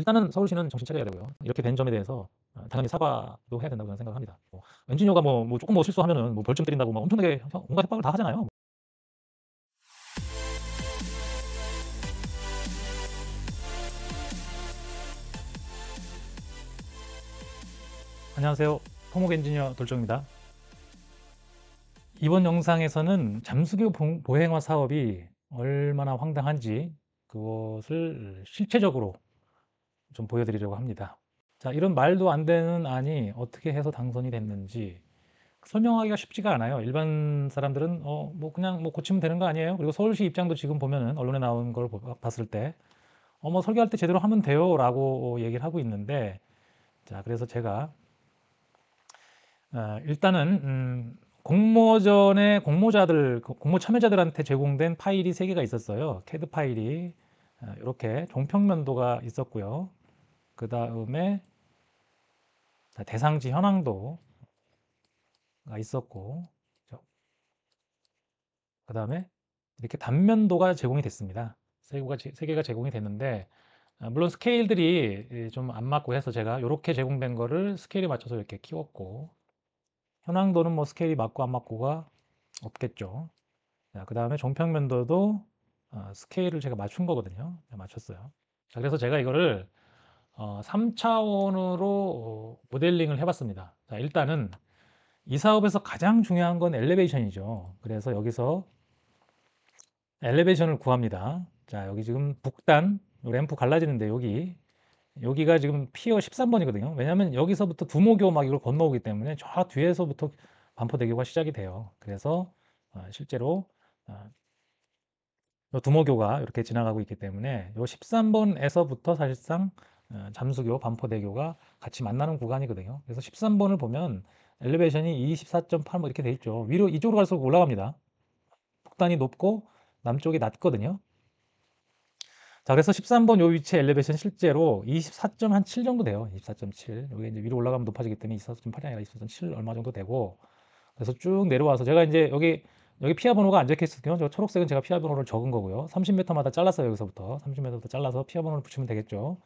일단은 서울시는 정신 차려야 되고요. 이렇게 된 점에 대해서 아, 당연히 사과도 해야 된다고 생각 합니다. 뭐, 엔지니어가 뭐, 뭐 조금 뭐 실수하면은 뭐 벌점 때린다고 막 뭐 엄청나게 온갖 협박을 다 하잖아요. 안녕하세요. 토목 엔지니어 돌정입니다. 이번 영상에서는 잠수교 보행화 사업이 얼마나 황당한지 그것을 실체적으로 좀 보여드리려고 합니다. 자, 이런 말도 안 되는 안이 어떻게 해서 당선이 됐는지 설명하기가 쉽지가 않아요. 일반 사람들은 어, 뭐 그냥 뭐 고치면 되는 거 아니에요? 그리고 서울시 입장도 지금 보면은 언론에 나온 걸 어, 봤을 때 어, 뭐 설계할 때 제대로 하면 돼요라고 얘기를 하고 있는데 자, 그래서 제가 어, 일단은 음, 공모전에 공모자들, 공모 참여자들한테 제공된 파일이 3개가 있었어요. 캐드 파일이 어, 이렇게 종평면도가 있었고요. 그 다음에 대상지 현황도가 있었고 그 다음에 이렇게 단면도가 제공이 됐습니다. 세 개가, 세 개가 제공이 됐는데 아, 물론 스케일들이 예, 좀안 맞고 해서 제가 이렇게 제공된 거를 스케일에 맞춰서 이렇게 키웠고 현황도는 뭐 스케일이 맞고 안 맞고가 없겠죠. 그 다음에 종평면도도 아, 스케일을 제가 맞춘 거거든요. 맞췄어요. 자, 그래서 제가 이거를 3차원으로 어, 모델링을 해봤습니다. 자, 일단은 이 사업에서 가장 중요한 건 엘리베이션이죠. 그래서 여기서 엘리베이션을 구합니다. 자, 여기 지금 북단 램프 갈라지는데 여기 여기가 지금 피어 13번이거든요. 왜냐하면 여기서부터 두목교 막 이걸 건너오기 때문에 저 뒤에서부터 반포대교가 시작이 돼요. 그래서 어, 실제로 두목교가 어, 이렇게 지나가고 있기 때문에 이 13번에서부터 사실상 어, 잠수교, 반포대교가 같이 만나는 구간이거든요. 그래서 13번을 보면 엘리베이션이 24.8뭐 이렇게 돼 있죠. 위로 이쪽으로 갈수록 올라갑니다. 폭단이 높고 남쪽이 낮거든요. 자, 그래서 13번 요 위치 엘리베이션 실제로 24.7 정도 돼요. 24.7. 여기 이제 위로 올라가면 높아지기 때문에 24.8이 아니라 24.7 얼마 정도 되고 그래서 쭉 내려와서 제가 이제 여기 여기 피아 번호가 안 적혀 있었거든요저 초록색은 제가 피아 번호를 적은 거고요. 30m마다 잘라서 여기서부터 30m부터 잘라서 피아 번호를 붙이면 되겠죠.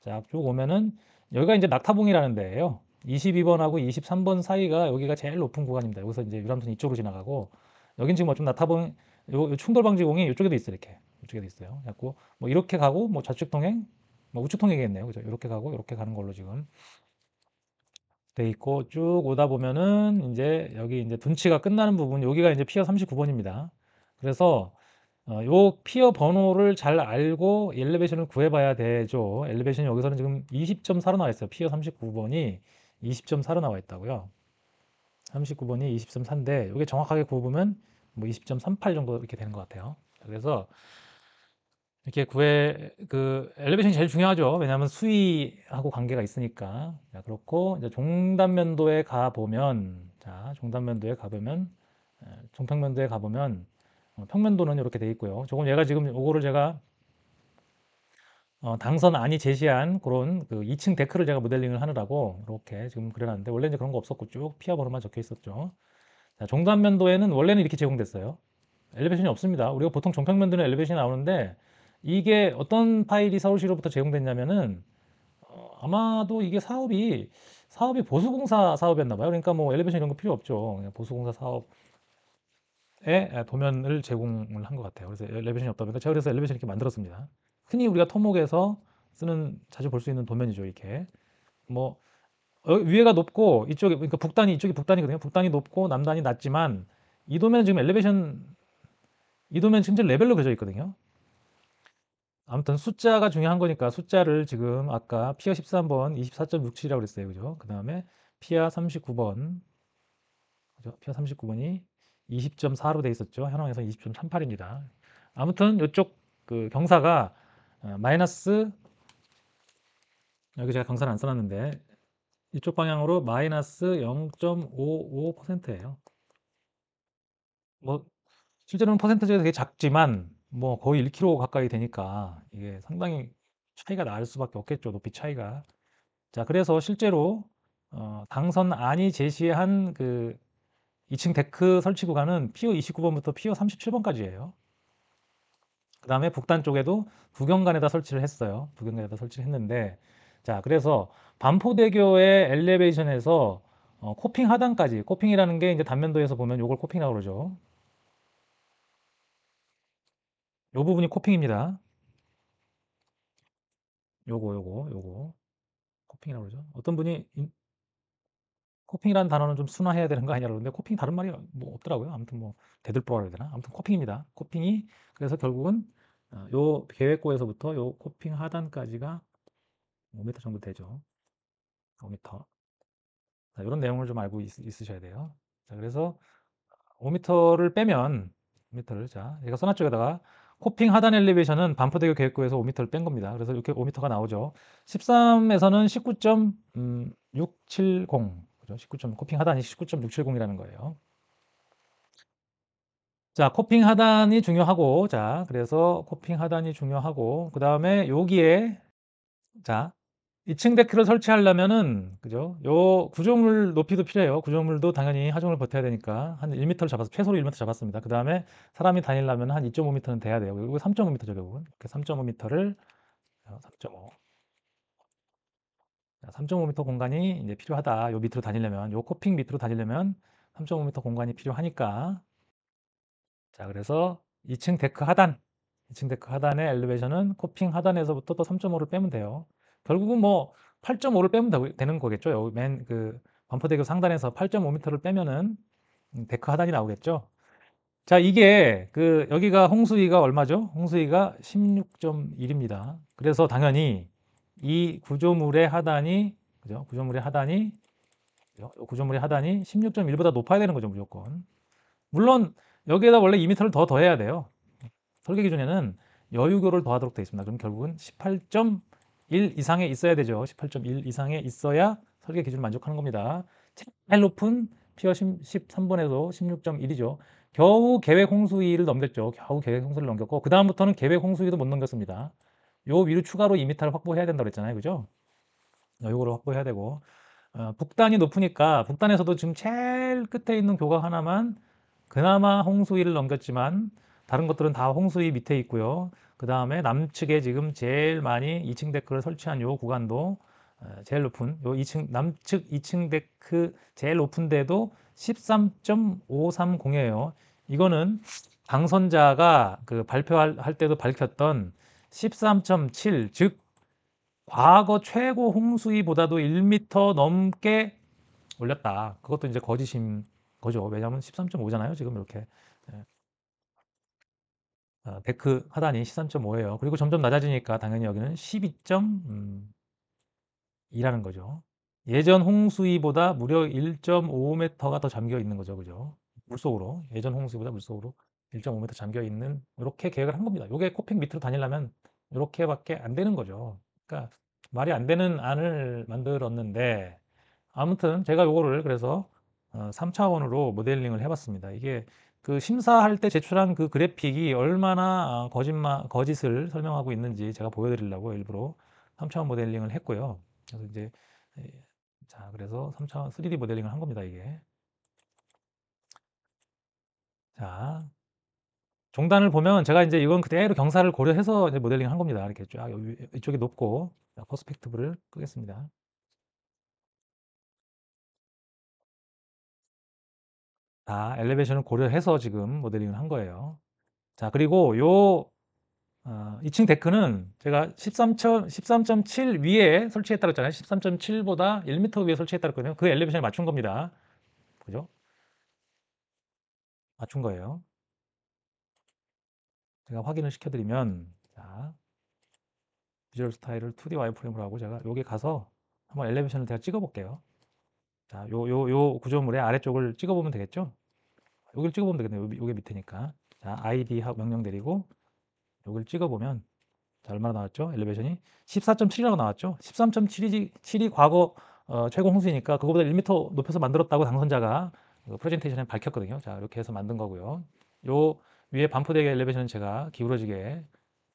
자, 쭉 오면은 여기가 이제 낙타봉이라는 데예요. 22번하고 23번 사이가 여기가 제일 높은 구간입니다. 여기서 이제 유람선 이쪽으로 지나가고 여긴 지금 뭐 좀 낙타봉 요, 요 충돌 방지공이 이쪽에도 있어 요 이렇게 이쪽에도 있어요. 그래갖고 뭐 이렇게 가고 뭐 좌측 통행, 뭐 우측 통행이겠네요. 그죠? 이렇게 가고 이렇게 가는 걸로 지금 돼 있고 쭉 오다 보면은 이제 여기 이제 둔치가 끝나는 부분 여기가 이제 피어 39번입니다. 그래서 어, 요 피어 번호를 잘 알고 엘리베이션을 구해봐야 되죠. 엘리베이션이 여기서는 지금 20.4로 나와 있어요. 피어 39번이 20.4로 나와 있다고요. 39번이 20.4인데 이게 정확하게 구해보면 뭐 20.38 정도 이렇게 되는 것 같아요. 그래서 이렇게 구해 그 엘리베이션이 제일 중요하죠. 왜냐하면 수위하고 관계가 있으니까 자, 그렇고 이제 종단면도에 가 보면 자 종단면도에 가 보면 종평면도에 가 보면 어, 평면도는 이렇게 돼 있고요. 조금 얘가 지금 이거를 제가 어, 당선 안이 제시한 그런 그 2층 데크를 제가 모델링을 하느라고 이렇게 지금 그려놨는데 원래 이제 그런 거 없었고 쭉 피아번호만 적혀 있었죠. 자, 종단면도에는 원래는 이렇게 제공됐어요. 엘리베이션이 없습니다. 우리가 보통 종평면도는 엘리베이션이 나오는데 이게 어떤 파일이 서울시로부터 제공됐냐면은 어, 아마도 이게 사업이 사업이 보수공사 사업이었나 봐요. 그러니까 뭐 엘리베이션 이런 거 필요 없죠. 보수공사 사업 에 도면을 제공을 한 것 같아요. 그래서 엘리베이션이 없다 면니까 제가 그래서 엘리베이션 이렇게 만들었습니다. 흔히 우리가 토목에서 쓰는 자주 볼 수 있는 도면이죠. 이렇게 뭐 어, 위에가 높고 이쪽에 그러니까 북단이 이쪽이 북단이거든요. 북단이 높고 남단이 낮지만 이 도면은 지금 엘리베이션 이 도면 지금 제 레벨로 그려져 있거든요. 아무튼 숫자가 중요한 거니까 숫자를 지금 아까 피아 13번 24.67이라고 그랬어요. 그죠? 그 다음에 피아 39번 그죠? 피아 39번이 20.4로 돼 있었죠. 현황에서 20.38입니다. 아무튼 이쪽 그 경사가 어, 마이너스 여기 제가 경사를 안 써놨는데 이쪽 방향으로 마이너스 0.55%예요. 뭐 실제로는 퍼센트지가 되게 작지만 뭐 거의 1kg 가까이 되니까 이게 상당히 차이가 날 수밖에 없겠죠. 높이 차이가. 자 그래서 실제로 어, 당선안이 제시한 그 2층 데크 설치 구간은 PO 29번부터 PO 37번까지예요. 그 다음에 북단 쪽에도 부경간에다 설치를 했어요. 부경간에다 설치를 했는데 자 그래서 반포대교의 엘리베이션에서 어, 코핑 하단까지 코핑이라는 게 이제 단면도에서 보면 이걸 코핑이라고 그러죠. 이 부분이 코핑입니다. 요거 요거 요거 코핑이라고 그러죠. 어떤 분이 코핑이라는 단어는 좀 순화해야 되는 거 아니냐 그러는데 코핑 다른 말이 뭐 없더라고요. 아무튼 뭐 대들보라 해야 되나? 아무튼 코핑입니다. 코핑이 그래서 결국은 어, 요 계획고에서부터 요 코핑 하단까지가 5m 정도 되죠. 5m. 자, 이런 내용을 좀 알고 있, 으셔야 돼요. 자, 그래서 5m를 빼면 5m를 자, 얘가 써놨쪽에다가 코핑 하단 엘리베이션은 반포대교 계획고에서 5m를 뺀 겁니다. 그래서 이렇게 5m가 나오죠. 13에서는 19.670 그죠? 19점 코핑 하단이 19.670이라는 거예요. 자, 코핑 하단이 중요하고 자, 그래서 코핑 하단이 중요하고 그다음에 여기에 자, 2층 데크를 설치하려면은 그죠? 요 구조물 높이도 필요해요. 구조물도 당연히 하중을 버텨야 되니까 한 1m를 잡아서 최소로 1m 잡았습니다. 그 다음에 사람이 다닐려면한 2.5m는 돼야 돼요. 그리고 3.5m 저기 부분 이렇게 3.5m를 3.5 3.5m 공간이 이제 필요하다. 요 밑으로 다니려면, 요 코핑 밑으로 다니려면 3.5m 공간이 필요하니까. 자, 그래서 2층 데크 하단, 2층 데크 하단의 엘리베이션은 코핑 하단에서부터 또 3.5를 빼면 돼요. 결국은 뭐 8.5를 빼면 되는 거겠죠. 여기 맨그 반포대교 상단에서 8.5m를 빼면은 데크 하단이 나오겠죠. 자, 이게 그 여기가 홍수위가 얼마죠? 홍수위가 16.1입니다. 그래서 당연히 이 구조물의 하단이 그죠? 구조물의 하단이 구조물의 하단이 16.1보다 높아야 되는 거죠 무조건 물론 여기에다 원래 2m를 더 더해야 돼요 설계 기준에는 여유교를 더하도록 되어 있습니다 그럼 결국은 18.1 이상에 있어야 되죠 18.1 이상에 있어야 설계 기준 만족하는 겁니다 제일 높은 피어 13번에서 16.1이죠 겨우 계획 홍수위를 넘겼죠 겨우 계획 홍수를 넘겼고 그 다음부터는 계획 홍수위도 못 넘겼습니다 요 위로 추가로 2m를 확보해야 된다고 그랬잖아요. 그죠? 어, 요거를 확보해야 되고 어, 북단이 높으니까 북단에서도 지금 제일 끝에 있는 교각 하나만 그나마 홍수위를 넘겼지만 다른 것들은 다 홍수위 밑에 있고요. 그 다음에 남측에 지금 제일 많이 2층 데크를 설치한 요 구간도 어, 제일 높은 요 2층 남측 2층 데크 제일 높은 데도 13.530이에요. 이거는 당선자가 그 발표할 때도 밝혔던 13.7, 즉 과거 최고 홍수위보다도 1m 넘게 올렸다. 그것도 이제 거짓인 거죠. 왜냐하면 13.5잖아요. 지금 이렇게 예. 어, 데크 하단이 13.5예요. 그리고 점점 낮아지니까 당연히 여기는 12.2라는 거죠. 예전 홍수위보다 무려 1.5m가 더 잠겨 있는 거죠. 그죠? 물속으로 예전 홍수위보다 물속으로 1.5m 잠겨 있는 이렇게 계획을 한 겁니다. 이게 코핑 밑으로 다니려면 이렇게밖에 안 되는 거죠. 그러니까 말이 안 되는 안을 만들었는데 아무튼 제가 이거를 그래서 3차원으로 어, 모델링을 해봤습니다. 이게 그 심사할 때 제출한 그 그래픽이 얼마나 어, 거짓말, 거짓을 설명하고 있는지 제가 보여드리려고 일부러 3차원 모델링을 했고요. 그래서 이제 예, 자 그래서 3차원 3D 모델링을 한 겁니다 이게. 자 종단을 보면 제가 이제 이건 그대로 경사를 고려해서 모델링 한 겁니다. 이렇게 쫙 이쪽이 높고 퍼스펙티브를 끄겠습니다. 자, 엘리베이션을 고려해서 지금 모델링을 한 거예요. 자 그리고 요 어, 2층 데크는 제가 13.7 13 위에 설치했다고 했잖아요. 13.7보다 1m 위에 설치했다고 했거든요. 그엘리베이션을 맞춘 겁니다. 그죠? 맞춘 거예요. 제가 확인을 시켜드리면 자, 비주얼 스타일을 2D 와이프레임으로 하고 제가 여기 가서 한번 엘리베이션을 제가 찍어볼게요. 자, 요, 요, 요 구조물의 아래쪽을 찍어보면 되겠죠? 여기를 찍어보면 되겠네요. 요게, 밑에니까. 자, ID 명령 내리고 여기를 찍어보면 자, 얼마나 나왔죠? 엘리베이션이 14.7이라고 나왔죠? 13.7이 7이 과거 어, 최고 홍수니까 그거보다 1m 높여서 만들었다고 당선자가 그 프레젠테이션에 밝혔거든요. 자, 이렇게 해서 만든 거고요. 요 위에 반포대교 엘리베이션은 제가 기울어지게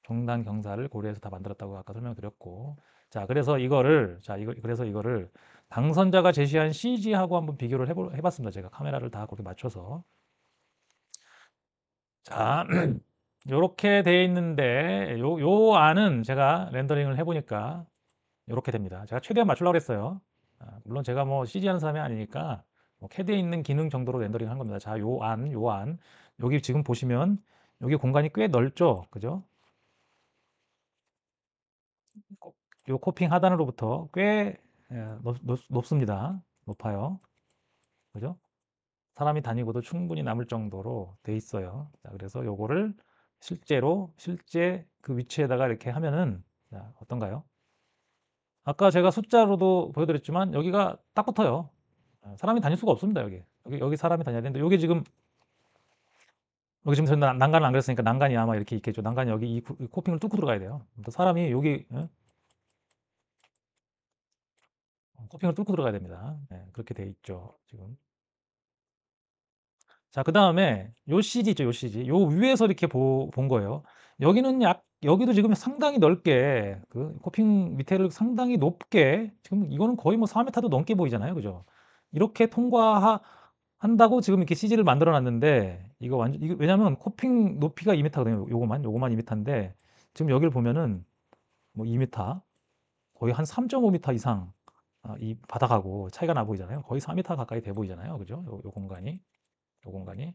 종단 경사를 고려해서 다 만들었다고 아까 설명드렸고 자 그래서 이거를 자 이거 그래서 이거를 당선자가 제시한 CG하고 한번 비교를 해보, 해봤습니다 제가 카메라를 다 그렇게 맞춰서 자이렇게돼 있는데 요, 요 안은 제가 렌더링을 해보니까 이렇게 됩니다 제가 최대한 맞추려고 했어요 아, 물론 제가 뭐 CG 하는 사람이 아니니까 뭐 캐드에 있는 기능 정도로 렌더링 한 겁니다 자요안요안 여기 지금 보시면 여기 공간이 꽤 넓죠. 그죠? 요 코핑 하단으로부터 꽤 예, 높, 높 습니다 높아요. 그죠? 사람이 다니고도 충분히 남을 정도로 돼 있어요. 자, 그래서 요거를 실제로 실제 그 위치에다가 이렇게 하면은 자, 어떤가요? 아까 제가 숫자로도 보여드렸지만 여기가 딱 붙어요. 아, 사람이 다닐 수가 없습니다. 여기 여기, 여기 사람이 다녀야 되는데 여기 지금 여기 지금 난, 난간을 안 그렸으니까 난간이 아마 이렇게 있겠죠. 난간이 여기 이, 이 코핑을 뚫고 들어가야 돼요. 사람이 여기 예? 어, 코핑을 뚫고 들어가야 됩니다. 예, 그렇게 돼 있죠. 지금. 자, 그 다음에 요 CG 있죠, 요 CG. 요 위에서 이렇게 보, 본 거예요. 여기는 약, 여기도 지금 상당히 넓게, 그 코핑 밑에를 상당히 높게, 지금 이거는 거의 뭐 4m도 넘게 보이잖아요. 그죠? 이렇게 통과한다고 지금 이렇게 CG를 만들어 놨는데, 이거 완전 이거 왜냐면 코핑 높이가 2m거든요. 요거만 요거만 2m인데 지금 여기를 보면은 뭐 2m 거의 한 3.5m 이상 어, 이 바닥하고 차이가 나 보이잖아요. 거의 4m 가까이 돼 보이잖아요. 그죠? 요, 요 공간이 요 공간이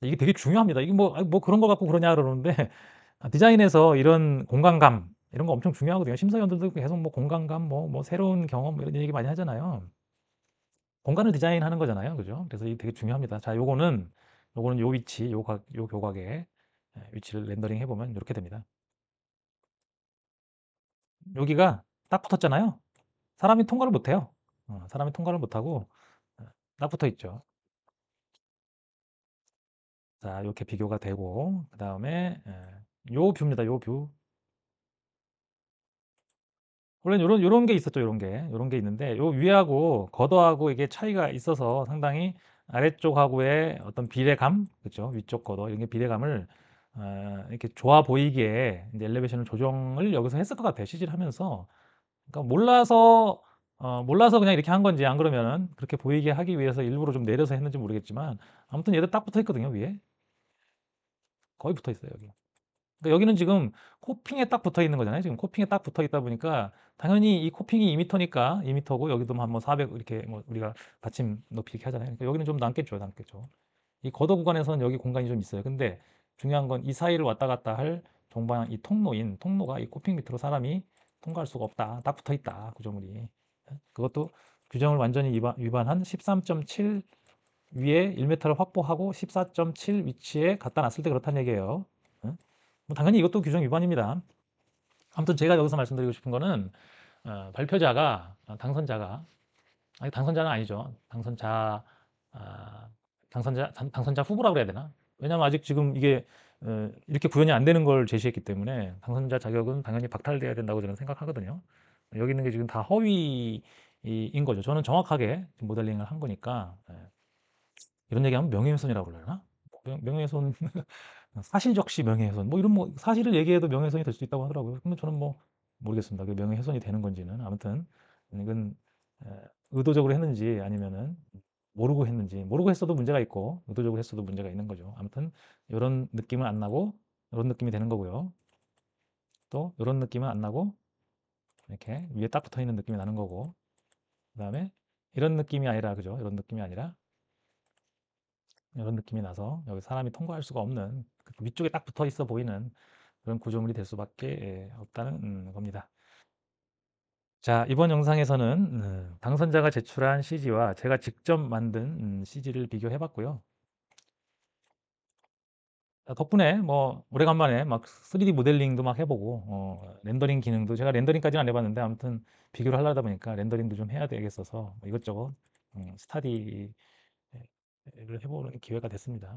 이게 되게 중요합니다. 이게 뭐뭐 아, 뭐 그런 거 갖고 그러냐 그러는데 디자인에서 이런 공간감 이런 거 엄청 중요하거든요. 심사위원들도 계속 뭐 공간감 뭐뭐 뭐 새로운 경험 뭐 이런 얘기 많이 하잖아요. 공간을 디자인하는 거잖아요. 그죠? 그래서 이게 되게 중요합니다. 자, 요거는 요거는 요 위치, 요, 각, 요 교각에 예, 위치를 렌더링 해보면 이렇게 됩니다. 여기가 딱 붙었잖아요. 사람이 통과를 못해요. 어, 사람이 통과를 못하고 예, 딱 붙어 있죠. 자, 이렇게 비교가 되고 그 다음에 예, 요 뷰입니다. 요 뷰. 원래 요런 요런 게 있었죠. 요런 게 요런 게 있는데 요 위하고 거어하고 이게 차이가 있어서 상당히 아래쪽하고의 어떤 비례감, 그렇죠? 위쪽 거도 이런 게 비례감을 어, 이렇게 좋아 보이기에 이제 엘리베이션을 조정을 여기서 했을 것 같아요. 시질 를 하면서. 그러니까 몰라서 어, 몰라서 그냥 이렇게 한 건지 안 그러면은 그렇게 보이게 하기 위해서 일부러 좀 내려서 했는지 모르겠지만 아무튼 얘도 딱 붙어 있거든요, 위에. 거의 붙어 있어요, 여기. 그러니까 여기는 지금 코핑에 딱 붙어 있는 거잖아요. 지금 코핑에 딱 붙어 있다 보니까 당연히 이 코핑이 2m니까 2m고 여기도 뭐 한번 400 이렇게 뭐 우리가 받침 높이 이렇게 하잖아요. 그러니까 여기는 좀 남겠죠, 남겠죠. 이 거더 구간에서는 여기 공간이 좀 있어요. 근데 중요한 건 이 사이를 왔다 갔다 할 동방 이 통로인 통로가 이 코핑 밑으로 사람이 통과할 수가 없다. 딱 붙어 있다. 구조물이. 그 그것도 규정을 완전히 위반, 한13.7 위에 1m를 확보하고 14.7 위치에 갖다 놨을 때 그렇다는 얘기예요. 뭐 당연히 이것도 규정 위반입니다. 아무튼 제가 여기서 말씀드리고 싶은 거는 어, 발표자가 어, 당선자가 아니 당선자는 아니죠. 당선자 아, 당선자 당, 당선자 후보라 고해야 되나? 왜냐하면 아직 지금 이게 어, 이렇게 구현이 안 되는 걸 제시했기 때문에 당선자 자격은 당연히 박탈돼야 된다고 저는 생각하거든요. 여기 있는 게 지금 다 허위인 거죠. 저는 정확하게 모델링을 한 거니까 예. 이런 얘기하면 명예훼손이라고 그러나? 명예훼손 사실적시 명예훼손 뭐 이런 뭐 사실을 얘기해도 명예훼손이 될 수 있다고 하더라고요. 근데 저는 뭐 모르겠습니다. 그 명예훼손이 되는 건지는 아무튼 이건 의도적으로 했는지 아니면은 모르고 했는지 모르고 했어도 문제가 있고 의도적으로 했어도 문제가 있는 거죠. 아무튼 이런 느낌은 안 나고 이런 느낌이 되는 거고요. 또 이런 느낌은 안 나고 이렇게 위에 딱 붙어 있는 느낌이 나는 거고 그 다음에 이런 느낌이 아니라 그죠? 이런 느낌이 아니라 이런 느낌이 나서 여기 사람이 통과할 수가 없는 위쪽에 그 딱 붙어 있어 보이는 그런 구조물이 될 수밖에 예, 없다는 음, 겁니다. 자 이번 영상에서는 음, 당선자가 제출한 CG와 제가 직접 만든 음, CG를 비교해 봤고요. 덕분에 뭐 오래간만에 막 3D 모델링도 막 해보고 어, 렌더링 기능도 제가 렌더링까지는 안 해봤는데 아무튼 비교를 하려다 보니까 렌더링도 좀 해야 되겠어서 뭐 이것저것 음, 스타디를 해보는 기회가 됐습니다.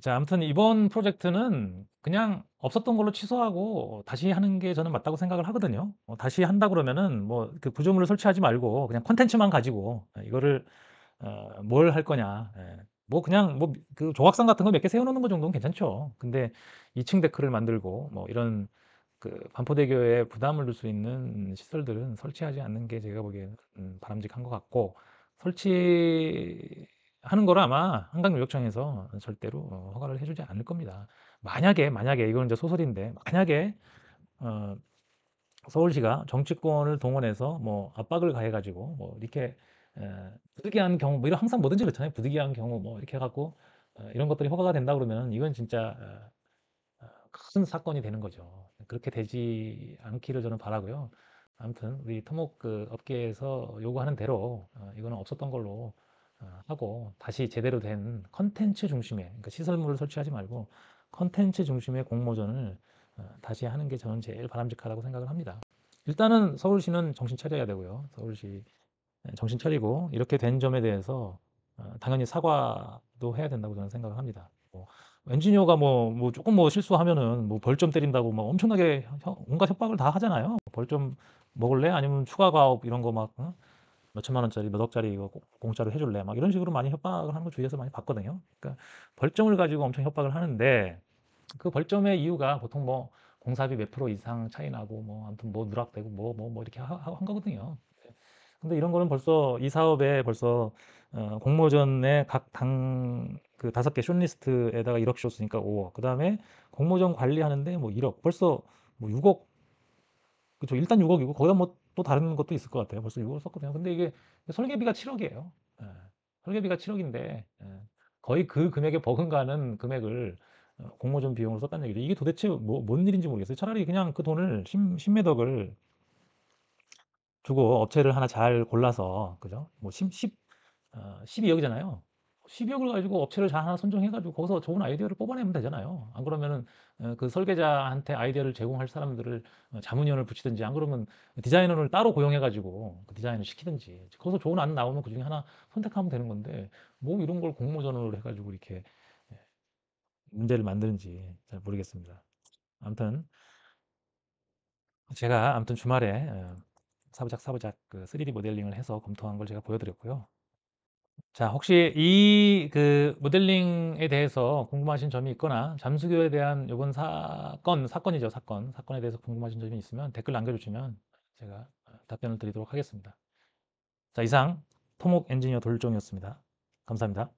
자 아무튼 이번 프로젝트는 그냥 없었던 걸로 취소하고 다시 하는 게 저는 맞다고 생각을 하거든요. 어 다시 한다 그러면은 뭐 그 구조물을 설치하지 말고 그냥 콘텐츠만 가지고 예, 이거를 어뭘할 거냐. 예. 뭐 그냥 뭐 그 조각상 같은 거 몇 개 세워 놓는 거 정도는 괜찮죠. 근데 2층 데크를 만들고 뭐 이런 그 반포대교에 부담을 줄 수 있는 시설들은 설치하지 않는 게 제가 보기에는 바람직한 것 같고 설치 하는 거를 아마 한강유역청에서 절대로 어, 허가를 해주지 않을 겁니다. 만약에 만약에 이건 이제 소설인데 만약에 어, 서울시가 정치권을 동원해서 뭐 압박을 가해가지고 뭐 이렇게 에, 부득이한 경우 뭐 이런 항상 뭐든지 그렇잖아요. 부득이한 경우 뭐 이렇게 해갖고 어, 이런 것들이 허가가 된다 그러면 이건 진짜 어, 어, 큰 사건이 되는 거죠. 그렇게 되지 않기를 저는 바라고요. 아무튼 우리 토목 그 업계에서 요구하는 대로 어, 이거는 없었던 걸로 하고 다시 제대로 된 컨텐츠 중심의 그러니까 시설물을 설치하지 말고 컨텐츠 중심의 공모전을 어, 다시 하는 게 저는 제일 바람직하다고 생각을 합니다. 일단은 서울시는 정신 차려야 되고요. 서울시 예, 정신 차리고 이렇게 된 점에 대해서 어, 당연히 사과도 해야 된다고 저는 생각을 합니다. 뭐, 엔지니어가 뭐, 뭐 조금 뭐 실수하면은 뭐 벌점 때린다고 막 엄청나게 온갖 협박을 다 하잖아요. 벌점 먹을래? 아니면 추가 가업 이런 거막 몇 뭐 천만 원짜리 몇 뭐 억짜리 이거 공짜로 해줄래 막 이런 식으로 많이 협박을 하는 걸 주위에서 많이 봤거든요. 그러니까 벌점을 가지고 엄청 협박을 하는데 그 벌점의 이유가 보통 뭐 공사비 몇 프로 이상 차이 나고 뭐 아무튼 뭐 누락되고 뭐 뭐뭐 뭐, 뭐 이렇게 하, 한 거거든요. 근데 이런 거는 벌써 이 사업에 벌써 어, 공모전에 각 당 그 다섯 개 쇼리스트에다가 1억 씌웠으니까 5억. 그다음에 공모전 관리하는데 뭐 1억. 벌써 뭐 6억. 그죠 일단 6억이고 거기다 뭐또 다른 것도 있을 것 같아요. 벌써 6억을 썼거든요. 근데 이게 설계비가 7억이에요. 예. 설계비가 7억인데 예. 거의 그 금액에 버금가는 금액을 어, 공모전 비용으로 썼다는 얘기죠. 이게 도대체 뭐, 뭔 일인지 모르겠어요. 차라리 그냥 그 돈을 1 0매덕을 주고 업체를 하나 잘 골라서 그죠? 뭐 10, 10 어, 12억이잖아요. 12억을 가지고 업체를 잘 하나 선정해가지고 거기서 좋은 아이디어를 뽑아내면 되잖아요. 안 그러면은 어, 그 설계자한테 아이디어를 제공할 사람들을 어, 자문위원을 붙이든지 안 그러면 디자이너를 따로 고용해가지고 그 디자인을 시키든지 거기서 좋은 안 나오면 그 중에 하나 선택하면 되는 건데 뭐 이런 걸 공모전으로 해가지고 이렇게 예, 문제를 만드는지 잘 모르겠습니다. 아무튼 제가 아무튼 주말에 어, 사부작 사부작 그 3D 모델링을 해서 검토한 걸 제가 보여드렸고요. 자, 혹시 이 그 모델링에 대해서 궁금하신 점이 있거나 잠수교에 대한 요번 사건, 사건이죠, 사건. 사건에 대해서 궁금하신 점이 있으면 댓글 남겨주시면 제가 어, 답변을 드리도록 하겠습니다. 자, 이상 토목 엔지니어 돌종이었습니다. 감사합니다.